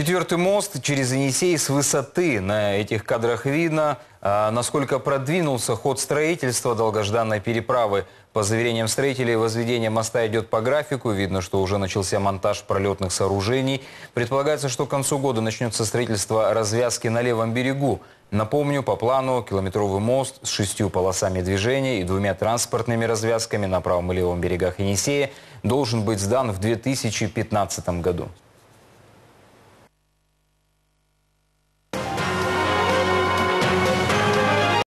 Четвертый мост через Енисей с высоты. На этих кадрах видно, а, насколько продвинулся ход строительства долгожданной переправы. По заверениям строителей, возведение моста идет по графику. Видно, что уже начался монтаж пролетных сооружений. Предполагается, что к концу года начнется строительство развязки на левом берегу. Напомню, по плану километровый мост с шестью полосами движения и двумя транспортными развязками на правом и левом берегах Енисея должен быть сдан в 2015 году.